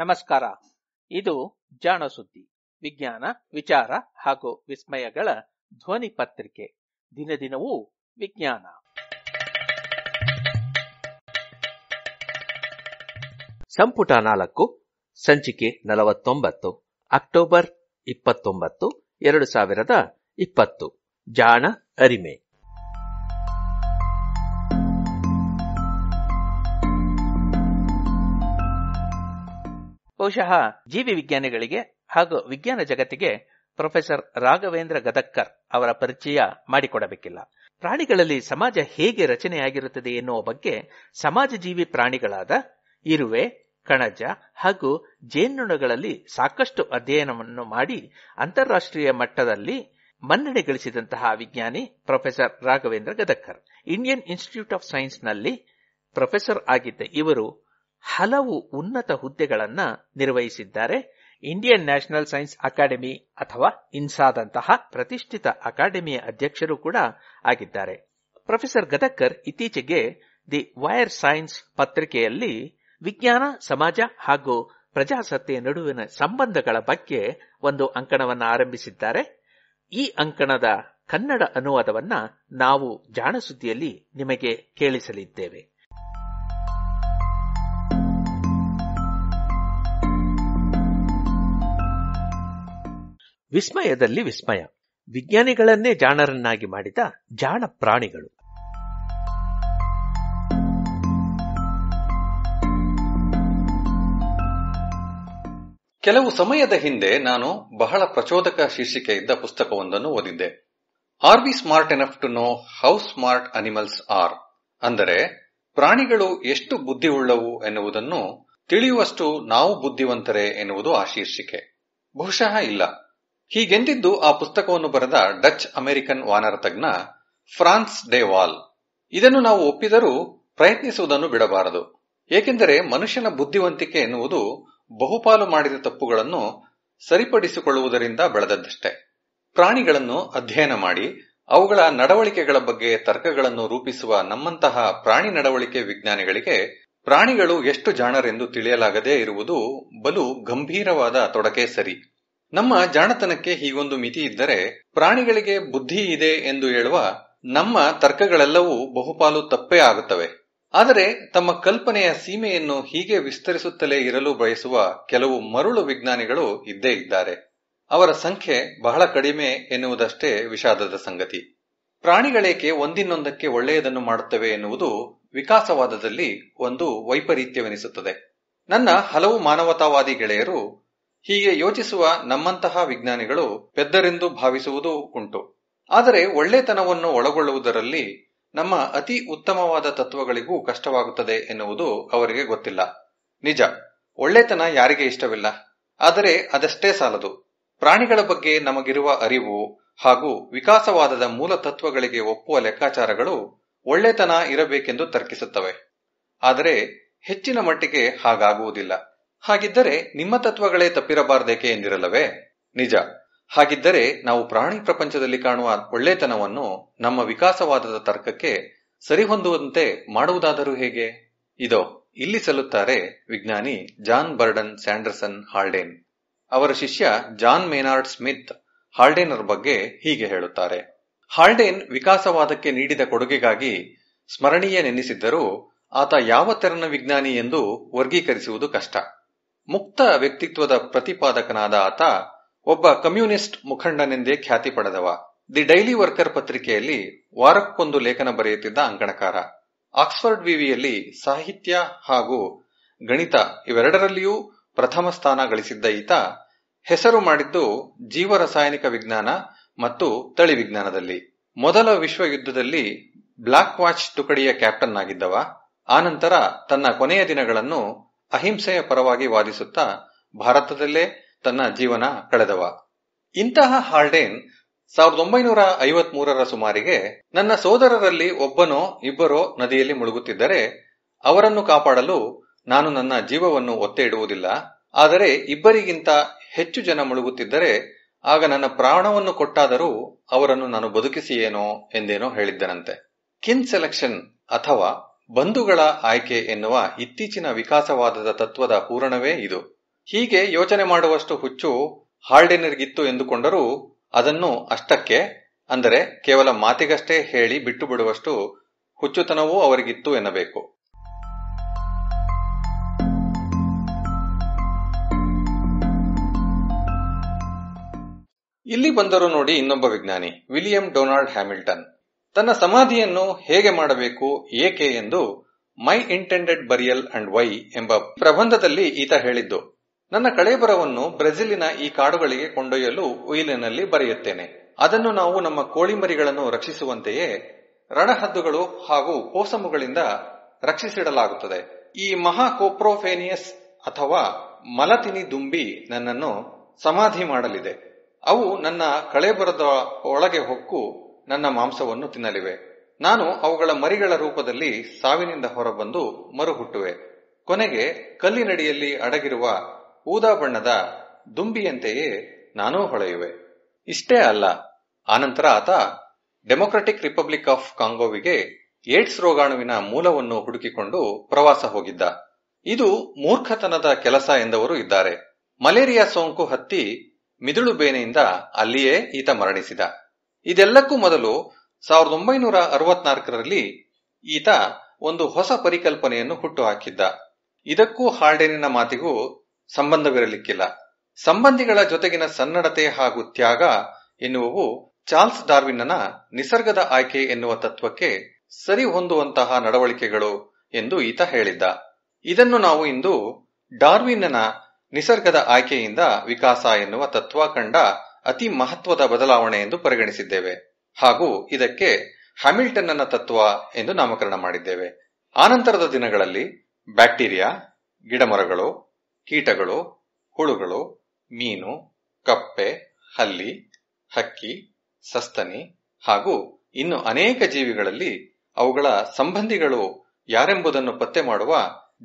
ನಮಸ್ಕಾರ ಇದು ಜಾಣ ಸುದ್ದಿ ವಿಜ್ಞಾನ ವಿಚಾರ ಹಾಗೂ ವಿಸ್ಮಯಗಳ ಧ್ವನಿ ಪತ್ರಿಕೆ ದಿನದಿನವೂ ವಿಜ್ಞಾನ ಸಂಪುಟ ನಾಲ್ಕು ಸಂಚಿಕೆ ನಲವತ್ತೊಂಬತ್ತು ಅಕ್ಟೋಬರ್ ಇಪ್ಪತ್ತೊಂಬತ್ತು ಎರಡು ಸಾವಿರದ ಇಪ್ಪತ್ತು ಜಾಣ ಅರಿಮೆ ಬಹುಶಃ ಜೀವಿ ವಿಜ್ಞಾನಿಗಳಿಗೆ ಹಾಗೂ ವಿಜ್ಞಾನ ಜಗತ್ತಿಗೆ ಪ್ರೊಫೆಸರ್ ರಾಘವೇಂದ್ರ ಗದಕ್ಕರ್ ಅವರ ಪರಿಚಯ ಮಾಡಿಕೊಡಬೇಕಿಲ್ಲ ಪ್ರಾಣಿಗಳಲ್ಲಿ ಸಮಾಜ ಹೇಗೆ ರಚನೆಯಾಗಿರುತ್ತದೆ ಎನ್ನುವ ಬಗ್ಗೆ ಸಮಾಜ ಜೀವಿ ಪ್ರಾಣಿಗಳಾದ ಇರುವೆ ಕಣಜ ಹಾಗೂ ಜೇನುಣಗಳಲ್ಲಿ ಸಾಕಷ್ಟು ಅಧ್ಯಯನವನ್ನು ಮಾಡಿ ಅಂತಾರಾಷ್ಟ್ರೀಯ ಮಟ್ಟದಲ್ಲಿ ಮನ್ನಣೆ ಗಳಿಸಿದಂತಹ ವಿಜ್ಞಾನಿ professor Raghavendra Gadagkar Indian institute of science ನಲ್ಲಿ ಪ್ರೊಫೆಸರ್ ಆಗಿದ್ದ ಇವರು ಹಲವು ಉನ್ನತ ಹುದ್ದೆಗಳನ್ನು ನಿರ್ವಹಿಸಿದ್ದಾರೆ ಇಂಡಿಯನ್ ನ್ಯಾಷನಲ್ ಸೈನ್ಸ್ ಅಕಾಡೆಮಿ ಅಥವಾ ಇನ್ಸಾದಂತಹ ಪ್ರತಿಷ್ಠಿತ ಅಕಾಡೆಮಿಯ ಅಧ್ಯಕ್ಷರು ಕೂಡ ಆಗಿದ್ದಾರೆ ಪ್ರೊಫೆಸರ್ ಗದಕ್ಕರ್ ಇತ್ತೀಚೆಗೆ ದಿ ವೈರ್ ಸೈನ್ಸ್ ಪತ್ರಿಕೆಯಲ್ಲಿ ವಿಜ್ಞಾನ ಸಮಾಜ ಹಾಗೂ ಪ್ರಜಾಸತ್ತೆಯ ನಡುವಿನ ಸಂಬಂಧಗಳ ಬಗ್ಗೆ ಒಂದು ಅಂಕಣವನ್ನು ಆರಂಭಿಸಿದ್ದಾರೆ ಈ ಅಂಕಣದ ಕನ್ನಡ ಅನುವಾದವನ್ನ ನಾವು ಜಾಣಸುದ್ದಿಯಲ್ಲಿ ನಿಮಗೆ ಕೇಳಿಸಲಿದ್ದೇವೆ ವಿಸ್ಮಯದಲ್ಲಿ ವಿಸ್ಮಯ ವಿಜ್ಞಾನಿಗಳನ್ನೇ ಜಾಣರನ್ನಾಗಿ ಮಾಡಿದ ಜಾಣ ಪ್ರಾಣಿಗಳು ಕೆಲವು ಸಮಯದ ಹಿಂದೆ ನಾನು ಬಹಳ ಪ್ರಚೋದಕ ಶೀರ್ಷಿಕೆ ಇದ್ದ ಪುಸ್ತಕವೊಂದನ್ನು ಓದಿದ್ದೆ are we smart enough to know how smart animals are ಅಂದರೆ ಪ್ರಾಣಿಗಳು ಎಷ್ಟು ಬುದ್ಧಿವುಳ್ಳವು ಎನ್ನುವುದನ್ನು ತಿಳಿಯುವಷ್ಟು ನಾವು ಬುದ್ಧಿವಂತರೇ ಎನ್ನುವುದು ಆ ಶೀರ್ಷಿಕೆ ಬಹುಶಃ ಇಲ್ಲ ಹೀಗೆಂದಿದ್ದು ಆ ಪುಸ್ತಕವನ್ನು ಬರೆದ ಡಚ್ ಅಮೆರಿಕನ್ ತಜ್ಞ ಫ್ರಾನ್ಸ್ ಡೇವಾಲ್ ಇದನ್ನು ನಾವು ಒಪ್ಪಿದರೂ ಪ್ರಯತ್ನಿಸುವುದನ್ನು ಬಿಡಬಾರದು ಏಕೆಂದರೆ ಮನುಷ್ಯನ ಬುದ್ಧಿವಂತಿಕೆ ಎನ್ನುವುದು ಬಹುಪಾಲು ಮಾಡಿದ ತಪ್ಪುಗಳನ್ನು ಸರಿಪಡಿಸಿಕೊಳ್ಳುವುದರಿಂದ ಬೆಳೆದದ್ದಷ್ಟೇ ಪ್ರಾಣಿಗಳನ್ನು ಅಧ್ಯಯನ ಮಾಡಿ ಅವುಗಳ ನಡವಳಿಕೆಗಳ ಬಗ್ಗೆ ತರ್ಕಗಳನ್ನು ರೂಪಿಸುವ ನಮ್ಮಂತಹ ಪ್ರಾಣಿ ನಡವಳಿಕೆ ವಿಜ್ಞಾನಿಗಳಿಗೆ ಪ್ರಾಣಿಗಳು ಎಷ್ಟು ಜಾಣರೆಂದು ತಿಳಿಯಲಾಗದೇ ಇರುವುದು ಬಲು ಗಂಭೀರವಾದ ತೊಡಕೆ ಸರಿ ನಮ್ಮ ಜಾಣತನಕ್ಕೆ ಹೀಗೊಂದು ಮಿತಿ ಇದ್ದರೆ ಪ್ರಾಣಿಗಳಿಗೆ ಬುದ್ಧಿ ಇದೆ ಎಂದು ಹೇಳುವ ನಮ್ಮ ತರ್ಕಗಳೆಲ್ಲವೂ ಬಹುಪಾಲು ತಪ್ಪೇ ಆಗುತ್ತವೆ ಆದರೆ ತಮ್ಮ ಕಲ್ಪನೆಯ ಸೀಮೆಯನ್ನು ಹೀಗೆ ವಿಸ್ತರಿಸುತ್ತಲೇ ಇರಲು ಬಯಸುವ ಕೆಲವು ಮರುಳು ವಿಜ್ಞಾನಿಗಳು ಇದ್ದೇ ಇದ್ದಾರೆ ಅವರ ಸಂಖ್ಯೆ ಬಹಳ ಕಡಿಮೆ ಎನ್ನುವುದಷ್ಟೇ ವಿಷಾದದ ಸಂಗತಿ ಪ್ರಾಣಿಗಳೇಕೆ ಒಂದಿನೊಂದಕ್ಕೆ ಒಳ್ಳೆಯದನ್ನು ಮಾಡುತ್ತವೆ ಎನ್ನುವುದು ವಿಕಾಸವಾದದಲ್ಲಿ ಒಂದು ವೈಪರೀತ್ಯವೆನಿಸುತ್ತದೆ ನನ್ನ ಹಲವು ಮಾನವತಾವಾದಿ ಗೆಳೆಯರು ಹೀಗೆ ಯೋಚಿಸುವ ನಮ್ಮಂತಹ ವಿಜ್ಞಾನಿಗಳು ಪೆದ್ದರೆಂದು ಭಾವಿಸುವುದು ಉಂಟು ಆದರೆ ಒಳ್ಳೆತನವನ್ನು ಒಳಗೊಳ್ಳುವುದರಲ್ಲಿ ನಮ್ಮ ಅತಿ ಉತ್ತಮವಾದ ತತ್ವಗಳಿಗೂ ಕಷ್ಟವಾಗುತ್ತದೆ ಎನ್ನುವುದು ಅವರಿಗೆ ಗೊತ್ತಿಲ್ಲ ನಿಜ ಒಳ್ಳೆತನ ಯಾರಿಗೆ ಇಷ್ಟವಿಲ್ಲ ಆದರೆ ಅದಷ್ಟೇ ಸಾಲದು ಪ್ರಾಣಿಗಳ ಬಗ್ಗೆ ನಮಗಿರುವ ಅರಿವು ಹಾಗೂ ವಿಕಾಸವಾದದ ಮೂಲ ತತ್ವಗಳಿಗೆ ಒಪ್ಪುವ ಲೆಕ್ಕಾಚಾರಗಳು ಒಳ್ಳೆತನ ಇರಬೇಕೆಂದು ತರ್ಕಿಸುತ್ತವೆ ಆದರೆ ಹೆಚ್ಚಿನ ಮಟ್ಟಿಗೆ ಹಾಗಾಗುವುದಿಲ್ಲ ಹಾಗಿದ್ದರೆ ನಿಮ್ಮ ತತ್ವಗಳೇ ತಪ್ಪಿರಬಾರದೇಕೆ ಎಂದಿರಲ್ಲವೇ ನಿಜ ಹಾಗಿದ್ದರೆ ನಾವು ಪ್ರಾಣಿ ಪ್ರಪಂಚದಲ್ಲಿ ಕಾಣುವ ಒಳ್ಳೆತನವನ್ನು ನಮ್ಮ ವಿಕಾಸವಾದದ ತರ್ಕಕ್ಕೆ ಸರಿಹೊಂದುವಂತೆ ಮಾಡುವುದಾದರೂ ಹೇಗೆ ಇದೋ ಇಲ್ಲಿ ಸಲ್ಲುತ್ತಾರೆ ವಿಜ್ಞಾನಿ ಜಾನ್ ಬರ್ಡನ್ ಸ್ಯಾಂಡರ್ಸನ್ ಹಾಲ್ಡೇನ್ ಅವರ ಶಿಷ್ಯ ಜಾನ್ ಮೇನಾರ್ಡ್ ಸ್ಮಿತ್ ಹಾಲ್ಡೇನರ್ ಬಗ್ಗೆ ಹೀಗೆ ಹೇಳುತ್ತಾರೆ ಹಾಲ್ಡೇನ್ ವಿಕಾಸವಾದಕ್ಕೆ ನೀಡಿದ ಕೊಡುಗೆಗಾಗಿ ಸ್ಮರಣೀಯ ಸ್ಮರಣೀಯನೆನಿಸಿದ್ದರೂ ಆತ ಯಾವ ತೆರನ ವಿಜ್ಞಾನಿ ಎಂದು ವರ್ಗೀಕರಿಸುವುದು ಕಷ್ಟ ಮುಕ್ತ ವ್ಯಕ್ತಿತ್ವದ ಪ್ರತಿಪಾದಕನಾದ ಆತ ಒಬ್ಬ ಕಮ್ಯುನಿಸ್ಟ್ ಮುಖಂಡನೆಂದೇ ಖ್ಯಾತಿ ಪಡೆದವ ದಿ ಡೈಲಿ ವರ್ಕರ್ ಪತ್ರಿಕೆಯಲ್ಲಿ ವಾರಕ್ಕೊಂದು ಲೇಖನ ಬರೆಯುತ್ತಿದ್ದ ಅಂಕಣಕಾರ ಆಕ್ಸ್ಫರ್ಡ್ ವಿವಿಯಲ್ಲಿ ಸಾಹಿತ್ಯ ಹಾಗೂ ಗಣಿತ ಇವೆರಡರಲ್ಲಿಯೂ ಪ್ರಥಮ ಸ್ಥಾನ ಗಳಿಸಿದ್ದ ಈತ ಹೆಸರು ಮಾಡಿದ್ದು ಜೀವರಸಾಯನಿಕ ವಿಜ್ಞಾನ ಮತ್ತು ತಳಿ ವಿಜ್ಞಾನದಲ್ಲಿ ಮೊದಲ ವಿಶ್ವ ಯುದ್ಧದಲ್ಲಿ ಬ್ಲಾಕ್ ವಾಚ್ ತುಕಡಿಯ ಕ್ಯಾಪ್ಟನ್ ಆಗಿದ್ದವ ಆನಂತರ ತನ್ನ ಕೊನೆಯ ದಿನಗಳನ್ನು ಅಹಿಂಸೆಯ ಪರವಾಗಿ ವಾದಿಸುತ್ತಾ ಭಾರತದಲ್ಲೇ ತನ್ನ ಜೀವನ ಕಳೆದವ ಇಂತಹ ಹಾಲ್ಡೇನ್ ಸಾವಿರದ ಒಂಬೈನೂರ ಐವತ್ ಸುಮಾರಿಗೆ ನನ್ನ ಸೋದರರಲ್ಲಿ ಒಬ್ಬನೋ ಇಬ್ಬರೋ ನದಿಯಲ್ಲಿ ಮುಳುಗುತ್ತಿದ್ದರೆ ಅವರನ್ನು ಕಾಪಾಡಲು ನಾನು ನನ್ನ ಜೀವವನ್ನು ಒತ್ತೆ ಇಡುವುದಿಲ್ಲ ಆದರೆ ಇಬ್ಬರಿಗಿಂತ ಹೆಚ್ಚು ಜನ ಮುಳುಗುತ್ತಿದ್ದರೆ ಆಗ ನನ್ನ ಪ್ರಾಣವನ್ನು ಕೊಟ್ಟಾದರೂ ಅವರನ್ನು ನಾನು ಬದುಕಿಸಿಯೇನೋ ಎಂದೇನೋ ಹೇಳಿದ್ದನಂತೆ ಕಿನ್ ಸೆಲೆಕ್ಷನ್ ಅಥವಾ ಬಂಧುಗಳ ಆಯ್ಕೆ ಎನ್ನುವ ಇತ್ತೀಚಿನ ವಿಕಾಸವಾದದ ತತ್ವದ ಪೂರಣವೇ ಇದು ಹೀಗೆ ಯೋಚನೆ ಮಾಡುವಷ್ಟು ಹುಚ್ಚು ಹಾರ್ಡೆನರ್ಗಿತ್ತು ಎಂದುಕೊಂಡರೂ ಅದನ್ನು ಅಷ್ಟಕ್ಕೆ ಅಂದರೆ ಕೇವಲ ಮಾತಿಗಷ್ಟೇ ಹೇಳಿ ಬಿಟ್ಟು ಬಿಡುವಷ್ಟು ಹುಚ್ಚುತನವೂ ಅವರಿಗಿತ್ತು ಎನ್ನಬೇಕು ಇಲ್ಲಿ ಬಂದರು ನೋಡಿ ಇನ್ನೊಬ್ಬ ವಿಜ್ಞಾನಿ ವಿಲಿಯಂ ಡೊನಾಲ್ಡ್ ಹ್ಯಾಮಿಲ್ಟನ್ ತನ್ನ ಸಮಾಧಿಯನ್ನು ಹೇಗೆ ಮಾಡಬೇಕು ಏಕೆ ಎಂದು my intended burial and why ಎಂಬ ಪ್ರಬಂಧದಲ್ಲಿ ಈತ ಹೇಳಿದ್ದು ನನ್ನ ಕಳೇಬರವನ್ನು ಬ್ರೆಜಿಲಿನ ಈ ಕಾಡುಗಳಿಗೆ ಕೊಂಡೊಯ್ಯಲು ಉಯಿಲಿನಲ್ಲಿ ಬರೆಯುತ್ತೇನೆ ಅದನ್ನು ನಾವು ನಮ್ಮ ಕೋಳಿಮರಿಗಳನ್ನು ರಕ್ಷಿಸುವಂತೆಯೇ ರಣಹದ್ದುಗಳು ಹಾಗೂ ಕೋಸಮುಗಳಿಂದ ರಕ್ಷಿಸಿಡಲಾಗುತ್ತದೆ ಈ ಮಹಾ ಕೋಪ್ರೋಫೇನಿಯಸ್ ಅಥವಾ ಮಲತಿನಿ ದುಂಬಿ ನನ್ನನ್ನು ಸಮಾಧಿ ಮಾಡಲಿದೆ ಅವು ನನ್ನ ಕಳೇಬರದ ಒಳಗೆ ಹೊಕ್ಕು ನನ್ನ ಮಾಂಸವನ್ನು ತಿನ್ನಲಿವೆ ನಾನು ಅವುಗಳ ಮರಿಗಳ ರೂಪದಲ್ಲಿ ಸಾವಿನಿಂದ ಹೊರಬಂದು ಮರುಹುಟ್ಟುವೆ ಕೊನೆಗೆ ಕಲ್ಲಿನಡಿಯಲ್ಲಿ ಅಡಗಿರುವ ಊದಾ ಬಣ್ಣದ ದುಂಬಿಯಂತೆಯೇ ನಾನೂ ಹೊಳೆಯುವೆ ಇಷ್ಟೇ ಅಲ್ಲ ಆನಂತರ ಆತ ಡೆಮೊಕ್ರೆಟಿಕ್ ರಿಪಬ್ಲಿಕ್ ಆಫ್ ಕಾಂಗೋವಿಗೆ ಏಡ್ಸ್ ರೋಗಾಣುವಿನ ಮೂಲವನ್ನು ಹುಡುಕಿಕೊಂಡು ಪ್ರವಾಸ ಹೋಗಿದ್ದ ಇದು ಮೂರ್ಖತನದ ಕೆಲಸ ಎಂದವರು ಇದ್ದಾರೆ ಮಲೇರಿಯಾ ಸೋಂಕು ಹತ್ತಿ ಮಿದುಳು ಬೇನೆಯಿಂದ ಅಲ್ಲಿಯೇ ಈತ ಮರಣಿಸಿದ ಇದೆಲ್ಲಕ್ಕೂ ಮೊದಲು ಸಾವಿರದ ಒಂಬೈನೂರ ಅರವತ್ನಾಲ್ಕರಲ್ಲಿ ಈತ ಒಂದು ಹೊಸ ಪರಿಕಲ್ಪನೆಯನ್ನು ಹುಟ್ಟುಹಾಕಿದ್ದ ಇದಕ್ಕೂ ಹಾರ್ಡೆನಿನ ಮಾತಿಗೂ ಸಂಬಂಧವಿರಲಿಕ್ಕಿಲ್ಲ ಸಂಬಂಧಿಗಳ ಜೊತೆಗಿನ ಸನ್ನಡತೆ ಹಾಗೂ ತ್ಯಾಗ ಎನ್ನುವವು ಚಾರ್ಲ್ಸ್ ಡಾರ್ವಿನ್ನ ನಿಸರ್ಗದ ಆಯ್ಕೆ ಎನ್ನುವ ತತ್ವಕ್ಕೆ ಸರಿ ಹೊಂದುವಂತಹ ನಡವಳಿಕೆಗಳು ಎಂದು ಈತ ಹೇಳಿದ್ದ ಇದನ್ನು ನಾವು ಇಂದು ಡಾರ್ವಿನ್ನ ನಿಸರ್ಗದ ಆಯ್ಕೆಯಿಂದ ವಿಕಾಸ ಎನ್ನುವ ತತ್ವ ಕಂಡ ಅತಿ ಮಹತ್ವದ ಬದಲಾವಣೆ ಎಂದು ಪರಿಗಣಿಸಿದ್ದೇವೆ ಹಾಗೂ ಇದಕ್ಕೆ ಹ್ಯಾಮಿಲ್ಟನ್ನ ತತ್ವ ಎಂದು ನಾಮಕರಣ ಮಾಡಿದ್ದೇವೆ ಆನಂತರದ ದಿನಗಳಲ್ಲಿ ಬ್ಯಾಕ್ಟೀರಿಯಾ ಗಿಡಮರಗಳು ಕೀಟಗಳು ಹುಳುಗಳು ಮೀನು ಕಪ್ಪೆ ಹಲ್ಲಿ ಹಕ್ಕಿ ಸಸ್ತನಿ ಹಾಗೂ ಇನ್ನು ಅನೇಕ ಜೀವಿಗಳಲ್ಲಿ ಅವುಗಳ ಸಂಬಂಧಿಗಳು ಯಾರೆಂಬುದನ್ನು ಪತ್ತೆ ಮಾಡುವ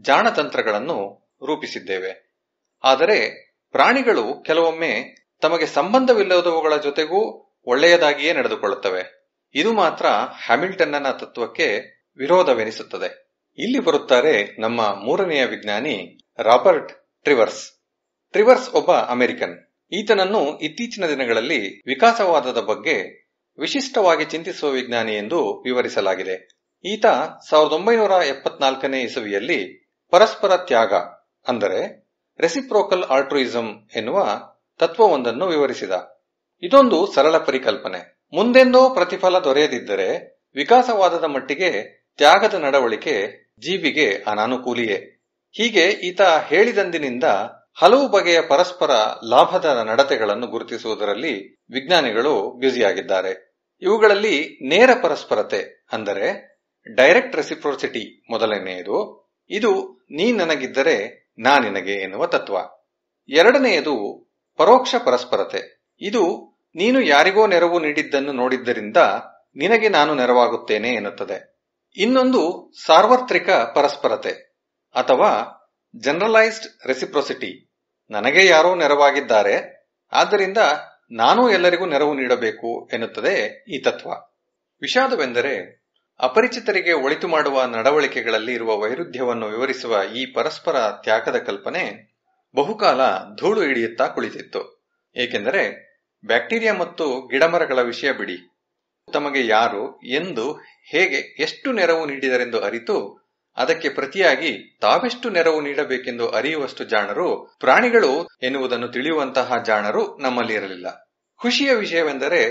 ಜಾಣತಂತ್ರಗಳನ್ನು ರೂಪಿಸಿದ್ದೇವೆ ಆದರೆ ಪ್ರಾಣಿಗಳು ಕೆಲವೊಮ್ಮೆ ತಮಗೆ ಸಂಬಂಧವಿಲ್ಲದವುಗಳ ಜೊತೆಗೂ ಒಳ್ಳೆಯದಾಗಿಯೇ ನಡೆದುಕೊಳ್ಳುತ್ತವೆ ಇದು ಮಾತ್ರ ಹ್ಯಾಮಿಲ್ಟನ್ನನ ತತ್ವಕ್ಕೆ ವಿರೋಧವೆನಿಸುತ್ತದೆ ಇಲ್ಲಿ ಬರುತ್ತಾರೆ ನಮ್ಮ ಮೂರನೆಯ ವಿಜ್ಞಾನಿ ರಾಬರ್ಟ್ ಟ್ರಿವರ್ಸ್ ಟ್ರಿವರ್ಸ್ ಒಬ್ಬ ಅಮೆರಿಕನ್ ಈತನನ್ನು ಇತ್ತೀಚಿನ ದಿನಗಳಲ್ಲಿ ವಿಕಾಸವಾದದ ಬಗ್ಗೆ ವಿಶಿಷ್ಟವಾಗಿ ಚಿಂತಿಸುವ ವಿಜ್ಞಾನಿ ಎಂದು ವಿವರಿಸಲಾಗಿದೆ ಈತ ಸಾವಿರದ ಒಂಬೈನೂರ ಎಪ್ಪತ್ನಾಲ್ಕನೇ ಇಸವಿಯಲ್ಲಿ ಪರಸ್ಪರ ತ್ಯಾಗ ಅಂದರೆ ರೆಸಿಪ್ರೋಕಲ್ ಆಲ್ಟ್ರೂಯಿಸಂ ಎನ್ನುವ ತತ್ವವೊಂದನ್ನು ವಿವರಿಸಿದ ಇದೊಂದು ಸರಳ ಪರಿಕಲ್ಪನೆ ಮುಂದೆಂದೋ ಪ್ರತಿಫಲ ದೊರೆಯದಿದ್ದರೆ ವಿಕಾಸವಾದದ ಮಟ್ಟಿಗೆ ತ್ಯಾಗದ ನಡವಳಿಕೆ ಜೀವಿಗೆ ಅನಾನುಕೂಲಿಯೇ ಹೀಗೆ ಈತ ಹೇಳಿದಂದಿನಿಂದ ಹಲವು ಬಗೆಯ ಪರಸ್ಪರ ಲಾಭದ ನಡತೆಗಳನ್ನು ಗುರುತಿಸುವುದರಲ್ಲಿ ವಿಜ್ಞಾನಿಗಳು ಬ್ಯುಸಿಯಾಗಿದ್ದಾರೆ ಇವುಗಳಲ್ಲಿ ನೇರ ಪರಸ್ಪರತೆ ಅಂದರೆ ಡೈರೆಕ್ಟ್ ರೆಸಿಪ್ರೋಸಿಟಿ ಮೊದಲನೆಯದು ಇದು ನೀ ನನಗಿದ್ದರೆ ನಾ ನಿನಗೆ ಎನ್ನುವ ತತ್ವ ಎರಡನೆಯದು ಪರೋಕ್ಷ ಪರಸ್ಪರತೆ ಇದು ನೀನು ಯಾರಿಗೋ ನೆರವು ನೀಡಿದ್ದನ್ನು ನೋಡಿದ್ದರಿಂದ ನಿನಗೆ ನಾನು ನೆರವಾಗುತ್ತೇನೆ ಎನ್ನುತ್ತದೆ ಇನ್ನೊಂದು ಸಾರ್ವತ್ರಿಕ ಪರಸ್ಪರತೆ ಅಥವಾ ಜನರಲೈಸ್ಡ್ ರೆಸಿಪ್ರೊಸಿಟಿ ನನಗೆ ಯಾರೋ ನೆರವಾಗಿದ್ದಾರೆ ಆದ್ದರಿಂದ ನಾನು ಎಲ್ಲರಿಗೂ ನೆರವು ನೀಡಬೇಕು ಎನ್ನುತ್ತದೆ ಈ ತತ್ವ ವಿಷಾದವೆಂದರೆ ಅಪರಿಚಿತರಿಗೆ ಒಳಿತು ಮಾಡುವ ನಡವಳಿಕೆಗಳಲ್ಲಿ ಇರುವ ವೈರುಧ್ಯವನ್ನು ವಿವರಿಸುವ ಈ ಪರಸ್ಪರ ತ್ಯಾಗದ ಕಲ್ಪನೆ ಬಹುಕಾಲ ಧೂಳು ಹಿಡಿಯುತ್ತಾ ಕುಳಿತಿತ್ತು ಏಕೆಂದರೆ ಬ್ಯಾಕ್ಟೀರಿಯಾ ಮತ್ತು ಗಿಡಮರಗಳ ವಿಷಯ ಬಿಡಿ ತಮಗೆ ಯಾರು ಎಂದು ಹೇಗೆ ಎಷ್ಟು ನೆರವು ನೀಡಿದರೆಂದು ಅರಿತು ಅದಕ್ಕೆ ಪ್ರತಿಯಾಗಿ ತಾವೆಷ್ಟು ನೆರವು ನೀಡಬೇಕೆಂದು ಅರಿಯುವಷ್ಟು ಜಾಣರು ಪ್ರಾಣಿಗಳು ಎನ್ನುವುದನ್ನು ತಿಳಿಯುವಂತಹ ಜಾಣರು ನಮ್ಮಲ್ಲಿ ಇರಲಿಲ್ಲ ಖುಷಿಯ ವಿಷಯವೆಂದರೆ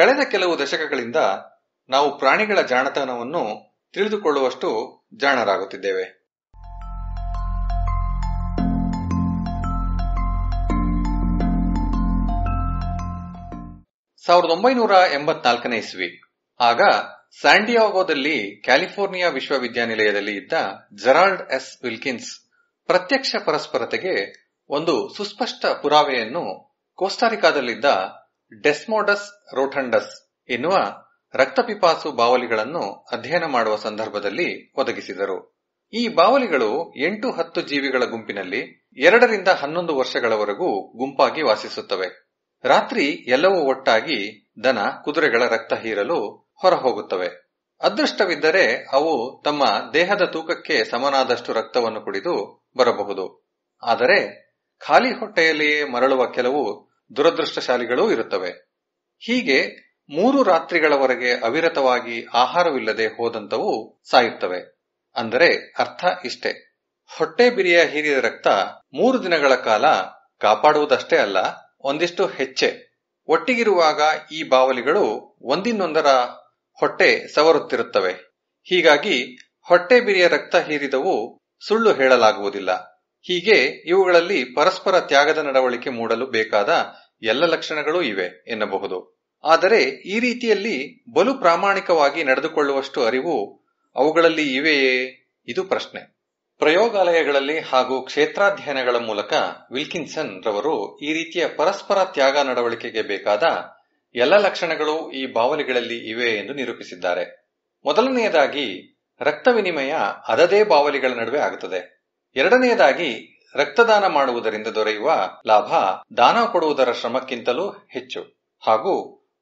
ಕಳೆದ ಕೆಲವು ದಶಕಗಳಿಂದ ನಾವು ಪ್ರಾಣಿಗಳ ಜಾಣತನವನ್ನು ತಿಳಿದುಕೊಳ್ಳುವಷ್ಟು ಜಾಣರಾಗುತ್ತಿದ್ದೇವೆ ಸಾವಿರದ ಒಂಬೈನೂರ ಎಂಬತ್ನಾಲ್ಕನೇ ಇಸ್ವಿ ಆಗ ಸ್ಯಾಂಡಿಯಾಗೋದಲ್ಲಿ ಕ್ಯಾಲಿಫೋರ್ನಿಯಾ ವಿಶ್ವವಿದ್ಯಾನಿಲಯದಲ್ಲಿ ಇದ್ದ ಜೆರಾಲ್ಡ್ ಎಸ್ ವಿಲ್ಕಿನ್ಸ್ ಪ್ರತ್ಯಕ್ಷ ಪರಸ್ಪರತೆಗೆ ಒಂದು ಸುಸ್ಪಷ್ಟ ಪುರಾವೆಯನ್ನು ಕೋಸ್ಟಾರಿಕಾದಲ್ಲಿದ್ದ ಡೆಸ್ಮೋಡಸ್ ರೋಟಂಡಸ್ ಎನ್ನುವ ರಕ್ತಪಿಪಾಸು ಬಾವಲಿಗಳನ್ನು ಅಧ್ಯಯನ ಮಾಡುವ ಸಂದರ್ಭದಲ್ಲಿ ಒದಗಿಸಿದರು ಈ ಬಾವಲಿಗಳು ಎಂಟು ಹತ್ತು ಜೀವಿಗಳ ಗುಂಪಿನಲ್ಲಿ ಎರಡರಿಂದ ಹನ್ನೊಂದು ವರ್ಷಗಳವರೆಗೂ ಗುಂಪಾಗಿ ವಾಸಿಸುತ್ತವೆ ರಾತ್ರಿ ಎಲ್ಲವೂ ಒಟ್ಟಾಗಿ ದನ ಕುದುರೆಗಳ ರಕ್ತ ಹೀರಲು ಹೊರಹೋಗುತ್ತವೆ ಅದೃಷ್ಟವಿದ್ದರೆ ಅವು ತಮ್ಮ ದೇಹದ ತೂಕಕ್ಕೆ ಸಮನಾದಷ್ಟು ರಕ್ತವನ್ನು ಕುಡಿದು ಬರಬಹುದು ಆದರೆ ಖಾಲಿ ಹೊಟ್ಟೆಯಲ್ಲಿಯೇ ಮರಳುವ ಕೆಲವು ದುರದೃಷ್ಟಶಾಲಿಗಳೂ ಇರುತ್ತವೆ ಹೀಗೆ ಮೂರು ರಾತ್ರಿಗಳವರೆಗೆ ಅವಿರತವಾಗಿ ಆಹಾರವಿಲ್ಲದೆ ಹೋದಂತವು ಸಾಯುತ್ತವೆ ಅಂದರೆ ಅರ್ಥ ಇಷ್ಟೇ ಹೊಟ್ಟೆ ಬಿರಿಯ ಹೀರಿದ ರಕ್ತ ಮೂರು ದಿನಗಳ ಕಾಲ ಕಾಪಾಡುವುದಷ್ಟೇ ಅಲ್ಲ ಒಂದಿಷ್ಟು ಹೆಚ್ಚೆ ಒಟ್ಟಿಗಿರುವಾಗ ಈ ಬಾವಲಿಗಳು ಒಂದಿನೊಂದರ ಹೊಟ್ಟೆ ಸವರುತ್ತಿರುತ್ತವೆ ಹೀಗಾಗಿ ಹೊಟ್ಟೆ ಬಿರಿಯ ರಕ್ತ ಹೀರಿದವು ಸುಳ್ಳು ಹೇಳಲಾಗುವುದಿಲ್ಲ ಹೀಗೆ ಇವುಗಳಲ್ಲಿ ಪರಸ್ಪರ ತ್ಯಾಗದ ನಡವಳಿಕೆ ಮೂಡಲು ಬೇಕಾದ ಎಲ್ಲ ಲಕ್ಷಣಗಳು ಇವೆ ಎನ್ನಬಹುದು ಆದರೆ ಈ ರೀತಿಯಲ್ಲಿ ಬಲು ಪ್ರಾಮಾಣಿಕವಾಗಿ ನಡೆದುಕೊಳ್ಳುವಷ್ಟು ಅರಿವು ಅವುಗಳಲ್ಲಿ ಇವೆಯೇ ಇದು ಪ್ರಶ್ನೆ ಪ್ರಯೋಗಾಲಯಗಳಲ್ಲಿ ಹಾಗೂ ಕ್ಷೇತ್ರಾಧ್ಯಯನಗಳ ಮೂಲಕ ವಿಲ್ಕಿನ್ಸನ್ ರವರು ಈ ರೀತಿಯ ಪರಸ್ಪರ ತ್ಯಾಗ ನಡವಳಿಕೆಗೆ ಬೇಕಾದ ಎಲ್ಲ ಲಕ್ಷಣಗಳು ಈ ಬಾವಲಿಗಳಲ್ಲಿ ಇವೆ ಎಂದು ನಿರೂಪಿಸಿದ್ದಾರೆ ಮೊದಲನೆಯದಾಗಿ ರಕ್ತ ವಿನಿಮಯ ಅದದೇ ಬಾವಲಿಗಳ ನಡುವೆ ಆಗುತ್ತದೆ ಎರಡನೆಯದಾಗಿ ರಕ್ತದಾನ ಮಾಡುವುದರಿಂದ ದೊರೆಯುವ ಲಾಭ ದಾನ ಕೊಡುವುದರ ಶ್ರಮಕ್ಕಿಂತಲೂ ಹೆಚ್ಚು ಹಾಗೂ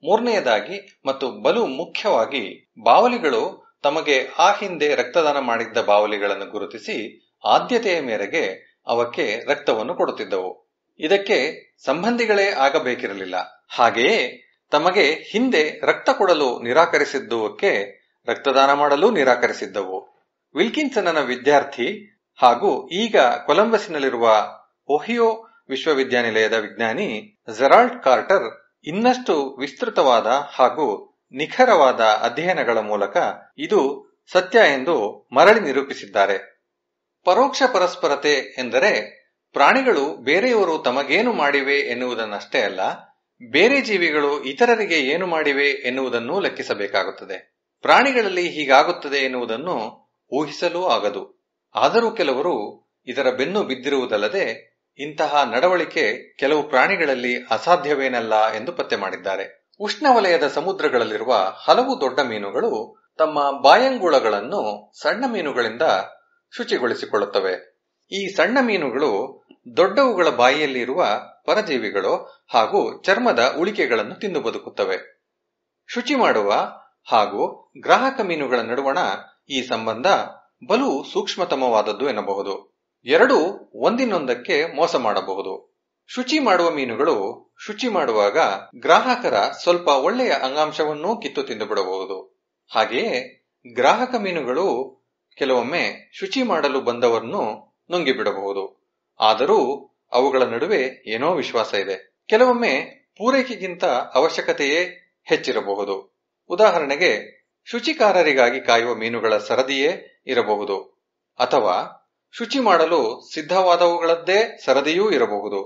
ಮೂರನೆಯದಾಗಿ ಮತ್ತು ಬಲು ಮುಖ್ಯವಾಗಿ ಬಾವಲಿಗಳು ತಮಗೆ ಆ ಹಿಂದೆ ರಕ್ತದಾನ ಮಾಡಿದ್ದ ಬಾವಲಿಗಳನ್ನು ಗುರುತಿಸಿ ಆದ್ಯತೆಯ ಮೇರೆಗೆ ಅವಕ್ಕೆ ರಕ್ತವನ್ನು ಕೊಡುತ್ತಿದ್ದವು ಇದಕ್ಕೆ ಸಂಬಂಧಿಗಳೇ ಆಗಬೇಕಿರಲಿಲ್ಲ ಹಾಗೆಯೇ ತಮಗೆ ಹಿಂದೆ ರಕ್ತ ಕೊಡಲು ನಿರಾಕರಿಸಿದ್ದುವಕ್ಕೆ ರಕ್ತದಾನ ಮಾಡಲು ನಿರಾಕರಿಸಿದ್ದವು ವಿಲ್ಕಿನ್ಸನ್ನ ವಿದ್ಯಾರ್ಥಿ ಹಾಗೂ ಈಗ ಕೊಲಂಬಸ್ನಲ್ಲಿರುವ ಒಹಿಯೋ ವಿಶ್ವವಿದ್ಯಾನಿಲಯದ ವಿಜ್ಞಾನಿ ಜೆರಾಲ್ಡ್ ಕಾರ್ಟರ್ ಇನ್ನಷ್ಟು ವಿಸ್ತೃತವಾದ ಹಾಗೂ ನಿಖರವಾದ ಅಧ್ಯಯನಗಳ ಮೂಲಕ ಇದು ಸತ್ಯ ಎಂದು ಮರಳಿ ನಿರೂಪಿಸಿದ್ದಾರೆ ಪರೋಕ್ಷ ಪರಸ್ಪರತೆ ಎಂದರೆ ಪ್ರಾಣಿಗಳು ಬೇರೆಯವರು ತಮಗೇನು ಮಾಡಿವೆ ಎನ್ನುವುದನ್ನಷ್ಟೇ ಅಲ್ಲ ಬೇರೆ ಜೀವಿಗಳು ಇತರರಿಗೆ ಏನು ಮಾಡಿವೆ ಎನ್ನುವುದನ್ನೂ ಲೆಕ್ಕಿಸಬೇಕಾಗುತ್ತದೆ ಪ್ರಾಣಿಗಳಲ್ಲಿ ಹೀಗಾಗುತ್ತದೆ ಎನ್ನುವುದನ್ನು ಊಹಿಸಲೂ ಆಗದು ಆದರೂ ಕೆಲವರು ಇದರ ಬೆನ್ನು ಬಿದ್ದಿರುವುದಲ್ಲದೆ ಇಂತಹ ನಡವಳಿಕೆ ಕೆಲವು ಪ್ರಾಣಿಗಳಲ್ಲಿ ಅಸಾಧ್ಯವೇನಲ್ಲ ಎಂದು ಪತ್ತೆ ಮಾಡಿದ್ದಾರೆ ಉಷ್ಣವಲಯದ ಸಮುದ್ರಗಳಲ್ಲಿರುವ ಹಲವು ದೊಡ್ಡ ಮೀನುಗಳು ತಮ್ಮ ಬಾಯಂಗುಳಗಳನ್ನು ಸಣ್ಣ ಮೀನುಗಳಿಂದ ಶುಚಿಗೊಳಿಸಿಕೊಳ್ಳುತ್ತವೆ ಈ ಸಣ್ಣ ಮೀನುಗಳು ದೊಡ್ಡವುಗಳ ಬಾಯಿಯಲ್ಲಿರುವ ಪರಜೀವಿಗಳು ಹಾಗೂ ಚರ್ಮದ ಉಳಿಕೆಗಳನ್ನು ತಿಂದು ಬದುಕುತ್ತವೆ ಶುಚಿ ಮಾಡುವ ಹಾಗೂ ಗ್ರಾಹಕ ಮೀನುಗಳ ನಡುವಣ ಈ ಸಂಬಂಧ ಬಲು ಸೂಕ್ಷ್ಮತಮವಾದದ್ದು ಎನ್ನಬಹುದು ಎರಡೂ ಒಂದಿನೊಂದಕ್ಕೆ ಮೋಸ ಮಾಡಬಹುದು ಶುಚಿ ಮಾಡುವ ಮೀನುಗಳು ಶುಚಿ ಮಾಡುವಾಗ ಗ್ರಾಹಕರ ಸ್ವಲ್ಪ ಒಳ್ಳೆಯ ಅಂಗಾಂಶವನ್ನೂ ಕಿತ್ತು ತಿಂದು ಬಿಡಬಹುದು ಹಾಗೆಯೇ ಗ್ರಾಹಕ ಮೀನುಗಳು ಕೆಲವೊಮ್ಮೆ ಶುಚಿ ಮಾಡಲು ಬಂದವರನ್ನು ನುಂಗಿ ಬಿಡಬಹುದು ಆದರೂ ಅವುಗಳ ನಡುವೆ ಏನೋ ವಿಶ್ವಾಸ ಇದೆ ಕೆಲವೊಮ್ಮೆ ಪೂರೈಕೆಗಿಂತ ಅವಶ್ಯಕತೆಯೇ ಹೆಚ್ಚಿರಬಹುದು ಉದಾಹರಣೆಗೆ ಶುಚಿಕಾರರಿಗಾಗಿ ಕಾಯುವ ಮೀನುಗಳ ಸರದಿಯೇ ಇರಬಹುದು ಅಥವಾ ಶುಚಿ ಮಾಡಲು ಸಿದ್ಧವಾದವುಗಳದ್ದೇ ಸರದಿಯೂ ಇರಬಹುದು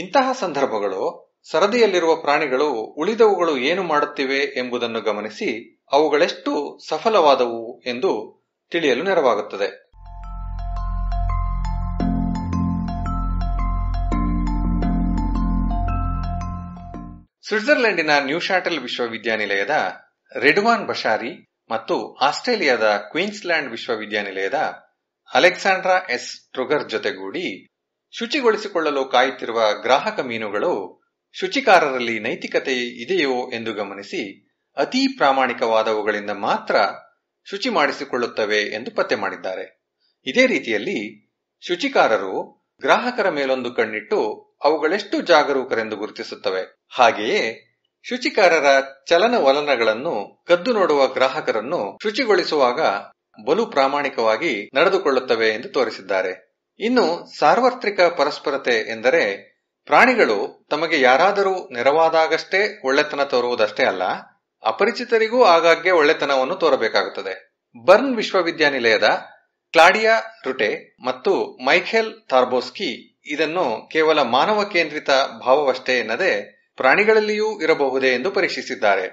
ಇಂತಹ ಸಂದರ್ಭಗಳು ಸರದಿಯಲ್ಲಿರುವ ಪ್ರಾಣಿಗಳು ಉಳಿದವುಗಳು ಏನು ಮಾಡುತ್ತಿವೆ ಎಂಬುದನ್ನು ಗಮನಿಸಿ ಅವುಗಳೆಷ್ಟು ಸಫಲವಾದವು ಎಂದು ತಿಳಿಯಲು ನೆರವಾಗುತ್ತದೆ ಸ್ವಿಟ್ಜರ್ಲೆಂಡಿನ ಶಾಟಲ್ ವಿಶ್ವವಿದ್ಯಾನಿಲಯದ ರೆಡ್ವಾನ್ ಬಶಾರಿ ಮತ್ತು ಆಸ್ಟ್ರೇಲಿಯಾದ ಕ್ವೀನ್ಸ್ಲ್ಯಾಂಡ್ ವಿಶ್ವವಿದ್ಯಾನಿಲಯದ ಅಲೆಕ್ಸಾಂಡ್ರಾ ಎಸ್ ಟ್ರುಗರ್ ಜೊತೆಗೂಡಿ ಶುಚಿಗೊಳಿಸಿಕೊಳ್ಳಲು ಕಾಯುತ್ತಿರುವ ಗ್ರಾಹಕ ಮೀನುಗಳು ಶುಚಿಕಾರರಲ್ಲಿ ನೈತಿಕತೆ ಇದೆಯೋ ಎಂದು ಗಮನಿಸಿ ಅತೀ ಪ್ರಾಮಾಣಿಕವಾದವುಗಳಿಂದ ಮಾತ್ರ ಶುಚಿ ಮಾಡಿಸಿಕೊಳ್ಳುತ್ತವೆ ಎಂದು ಪತ್ತೆ ಮಾಡಿದ್ದಾರೆ ಇದೇ ರೀತಿಯಲ್ಲಿ ಶುಚಿಕಾರರು ಗ್ರಾಹಕರ ಮೇಲೊಂದು ಕಣ್ಣಿಟ್ಟು ಅವುಗಳೆಷ್ಟು ಜಾಗರೂಕರೆಂದು ಗುರುತಿಸುತ್ತವೆ ಹಾಗೆಯೇ ಶುಚಿಕಾರರ ಚಲನವಲನಗಳನ್ನು ಕದ್ದು ನೋಡುವ ಗ್ರಾಹಕರನ್ನು ಶುಚಿಗೊಳಿಸುವಾಗ ಬಲು ಪ್ರಾಮಾಣಿಕವಾಗಿ ನಡೆದುಕೊಳ್ಳುತ್ತವೆ ಎಂದು ತೋರಿಸಿದ್ದಾರೆ ಇನ್ನು ಸಾರ್ವತ್ರಿಕ ಪರಸ್ಪರತೆ ಎಂದರೆ ಪ್ರಾಣಿಗಳು ತಮಗೆ ಯಾರಾದರೂ ನೆರವಾದಾಗಷ್ಟೇ ಒಳ್ಳೆತನ ತೋರುವುದಷ್ಟೇ ಅಲ್ಲ ಅಪರಿಚಿತರಿಗೂ ಆಗಾಗ್ಗೆ ಒಳ್ಳೆತನವನ್ನು ತೋರಬೇಕಾಗುತ್ತದೆ ಬರ್ನ್ ವಿಶ್ವವಿದ್ಯಾನಿಲಯದ ಕ್ಲಾಡಿಯಾ ರುಟೆ ಮತ್ತು ಮೈಖೆಲ್ ಥಾರ್ಬೋಸ್ಕಿ ಇದನ್ನು ಕೇವಲ ಮಾನವ ಕೇಂದ್ರಿತ ಭಾವವಷ್ಟೇ ಎನ್ನದೆ ಪ್ರಾಣಿಗಳಲ್ಲಿಯೂ ಇರಬಹುದೇ ಎಂದು ಪರೀಕ್ಷಿಸಿದ್ದಾರೆ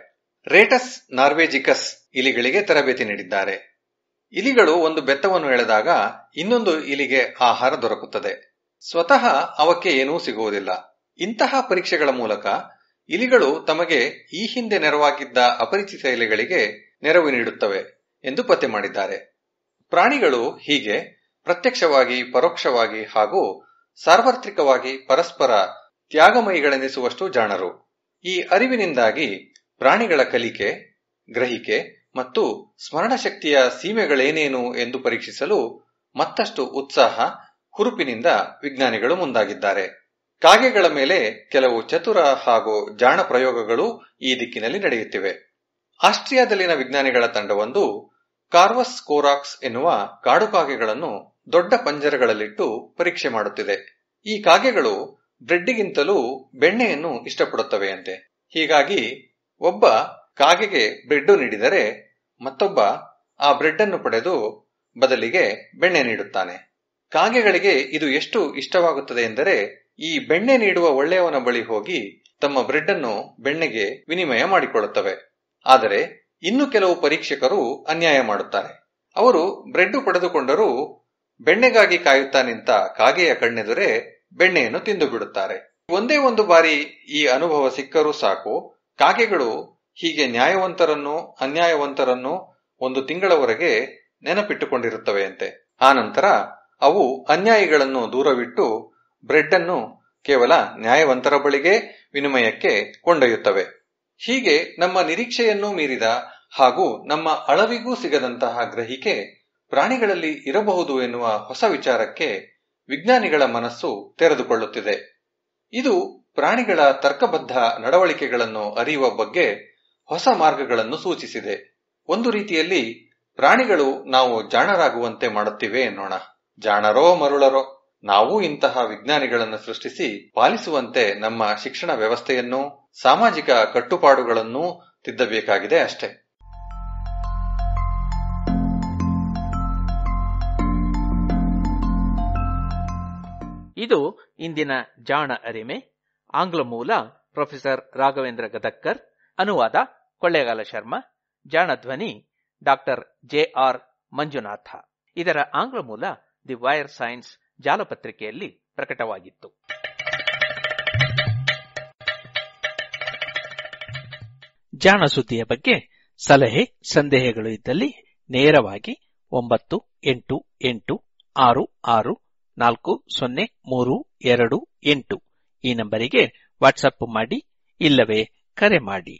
ರೇಟಸ್ ನಾರ್ವೆಜಿಕಸ್ ಇಲಿಗಳಿಗೆ ತರಬೇತಿ ನೀಡಿದ್ದಾರೆ ಇಲಿಗಳು ಒಂದು ಬೆತ್ತವನ್ನು ಎಳೆದಾಗ ಇನ್ನೊಂದು ಇಲಿಗೆ ಆಹಾರ ದೊರಕುತ್ತದೆ ಸ್ವತಃ ಅವಕ್ಕೆ ಏನೂ ಸಿಗುವುದಿಲ್ಲ ಇಂತಹ ಪರೀಕ್ಷೆಗಳ ಮೂಲಕ ಇಲಿಗಳು ತಮಗೆ ಈ ಹಿಂದೆ ನೆರವಾಗಿದ್ದ ಅಪರಿಚಿತ ಇಲಿಗಳಿಗೆ ನೆರವು ನೀಡುತ್ತವೆ ಎಂದು ಪತ್ತೆ ಮಾಡಿದ್ದಾರೆ ಪ್ರಾಣಿಗಳು ಹೀಗೆ ಪ್ರತ್ಯಕ್ಷವಾಗಿ ಪರೋಕ್ಷವಾಗಿ ಹಾಗೂ ಸಾರ್ವತ್ರಿಕವಾಗಿ ಪರಸ್ಪರ ತ್ಯಾಗಮಯಿಗಳೆನಿಸುವಷ್ಟು ಜಾಣರು ಈ ಅರಿವಿನಿಂದಾಗಿ ಪ್ರಾಣಿಗಳ ಕಲಿಕೆ ಗ್ರಹಿಕೆ ಮತ್ತು ಸ್ಮರಣಶಕ್ತಿಯ ಸೀಮೆಗಳೇನೇನು ಎಂದು ಪರೀಕ್ಷಿಸಲು ಮತ್ತಷ್ಟು ಉತ್ಸಾಹ ಹುರುಪಿನಿಂದ ವಿಜ್ಞಾನಿಗಳು ಮುಂದಾಗಿದ್ದಾರೆ ಕಾಗೆಗಳ ಮೇಲೆ ಕೆಲವು ಚತುರ ಹಾಗೂ ಜಾಣ ಪ್ರಯೋಗಗಳು ಈ ದಿಕ್ಕಿನಲ್ಲಿ ನಡೆಯುತ್ತಿವೆ ಆಸ್ಟ್ರಿಯಾದಲ್ಲಿನ ವಿಜ್ಞಾನಿಗಳ ತಂಡವೊಂದು ಕಾರ್ವಸ್ ಕೋರಾಕ್ಸ್ ಎನ್ನುವ ಕಾಡು ಕಾಗೆಗಳನ್ನು ದೊಡ್ಡ ಪಂಜರಗಳಲ್ಲಿಟ್ಟು ಪರೀಕ್ಷೆ ಮಾಡುತ್ತಿದೆ ಈ ಕಾಗೆಗಳು ಬ್ರೆಡ್ಡಿಗಿಂತಲೂ ಬೆಣ್ಣೆಯನ್ನು ಇಷ್ಟಪಡುತ್ತವೆಯಂತೆ ಹೀಗಾಗಿ ಒಬ್ಬ ಕಾಗೆಗೆ ಬ್ರೆಡ್ಡು ನೀಡಿದರೆ ಮತ್ತೊಬ್ಬ ಆ ಬ್ರೆಡ್ ಅನ್ನು ಪಡೆದು ಬದಲಿಗೆ ಬೆಣ್ಣೆ ನೀಡುತ್ತಾನೆ ಕಾಗೆಗಳಿಗೆ ಇದು ಎಷ್ಟು ಇಷ್ಟವಾಗುತ್ತದೆ ಎಂದರೆ ಈ ಬೆಣ್ಣೆ ನೀಡುವ ಒಳ್ಳೆಯವನ ಬಳಿ ಹೋಗಿ ತಮ್ಮ ಬ್ರೆಡ್ ಅನ್ನು ಬೆಣ್ಣೆಗೆ ವಿನಿಮಯ ಮಾಡಿಕೊಳ್ಳುತ್ತವೆ ಆದರೆ ಇನ್ನು ಕೆಲವು ಪರೀಕ್ಷಕರು ಅನ್ಯಾಯ ಮಾಡುತ್ತಾರೆ ಅವರು ಬ್ರೆಡ್ ಪಡೆದುಕೊಂಡರೂ ಬೆಣ್ಣೆಗಾಗಿ ಕಾಯುತ್ತಾ ನಿಂತ ಕಾಗೆಯ ಕಣ್ಣೆದುರೆ ಬೆಣ್ಣೆಯನ್ನು ತಿಂದು ಬಿಡುತ್ತಾರೆ ಒಂದೇ ಒಂದು ಬಾರಿ ಈ ಅನುಭವ ಸಿಕ್ಕರೂ ಸಾಕು ಕಾಗೆಗಳು ಹೀಗೆ ನ್ಯಾಯವಂತರನ್ನು ಅನ್ಯಾಯವಂತರನ್ನು ಒಂದು ತಿಂಗಳವರೆಗೆ ನೆನಪಿಟ್ಟುಕೊಂಡಿರುತ್ತವೆಯಂತೆ ಆನಂತರ ಅವು ಅನ್ಯಾಯಿಗಳನ್ನು ದೂರವಿಟ್ಟು ಬ್ರೆಡ್ ಅನ್ನು ಕೇವಲ ನ್ಯಾಯವಂತರ ಬಳಿಗೆ ವಿನಿಮಯಕ್ಕೆ ಕೊಂಡೊಯ್ಯುತ್ತವೆ ಹೀಗೆ ನಮ್ಮ ನಿರೀಕ್ಷೆಯನ್ನು ಮೀರಿದ ಹಾಗೂ ನಮ್ಮ ಅಳವಿಗೂ ಸಿಗದಂತಹ ಗ್ರಹಿಕೆ ಪ್ರಾಣಿಗಳಲ್ಲಿ ಇರಬಹುದು ಎನ್ನುವ ಹೊಸ ವಿಚಾರಕ್ಕೆ ವಿಜ್ಞಾನಿಗಳ ಮನಸ್ಸು ತೆರೆದುಕೊಳ್ಳುತ್ತಿದೆ ಇದು ಪ್ರಾಣಿಗಳ ತರ್ಕಬದ್ಧ ನಡವಳಿಕೆಗಳನ್ನು ಅರಿಯುವ ಬಗ್ಗೆ ಹೊಸ ಮಾರ್ಗಗಳನ್ನು ಸೂಚಿಸಿದೆ ಒಂದು ರೀತಿಯಲ್ಲಿ ಪ್ರಾಣಿಗಳು ನಾವು ಜಾಣರಾಗುವಂತೆ ಮಾಡುತ್ತಿವೆ ಎನ್ನೋಣ ಜಾಣರೋ ಮರುಳರೋ ನಾವು ಇಂತಹ ವಿಜ್ಞಾನಿಗಳನ್ನು ಸೃಷ್ಟಿಸಿ ಪಾಲಿಸುವಂತೆ ನಮ್ಮ ಶಿಕ್ಷಣ ವ್ಯವಸ್ಥೆಯನ್ನು ಸಾಮಾಜಿಕ ಕಟ್ಟುಪಾಡುಗಳನ್ನು ತಿದ್ದಬೇಕಾಗಿದೆ ಅಷ್ಟೇ ಇದು ಇಂದಿನ ಜಾಣ ಅರಿಮೆ ಆಂಗ್ಲ ಮೂಲ ಪ್ರೊಫೆಸರ್ ರಾಘವೇಂದ್ರ ಗದಕ್ಕರ್ ಅನುವಾದ ಕೊಳ್ಳೇಗಾಲ ಶರ್ಮ ಜಾಣಧ್ವನಿ ಡಾಕ್ಟರ್ ಜೆ ಆರ್ ಮಂಜುನಾಥ ಇದರ ಆಂಗ್ಲ ಮೂಲ ದಿ ವೈರ್ ಸೈನ್ಸ್ ಜಾಲಪತ್ರಿಕೆಯಲ್ಲಿ ಪ್ರಕಟವಾಗಿತ್ತು ಜಾಣ ಸುದ್ದಿಯ ಬಗ್ಗೆ ಸಲಹೆ ಸಂದೇಹಗಳು ಇದ್ದಲ್ಲಿ ನೇರವಾಗಿ ಒಂಬತ್ತು ಎಂಟು ಎಂಟು ಆರು ಆರು ನಾಲ್ಕು ಸೊನ್ನೆ ಮೂರು ಎರಡು ಎಂಟು ಈ ನಂಬರಿಗೆ ವಾಟ್ಸಪ್ ಮಾಡಿ ಇಲ್ಲವೇ ಕರೆ ಮಾಡಿ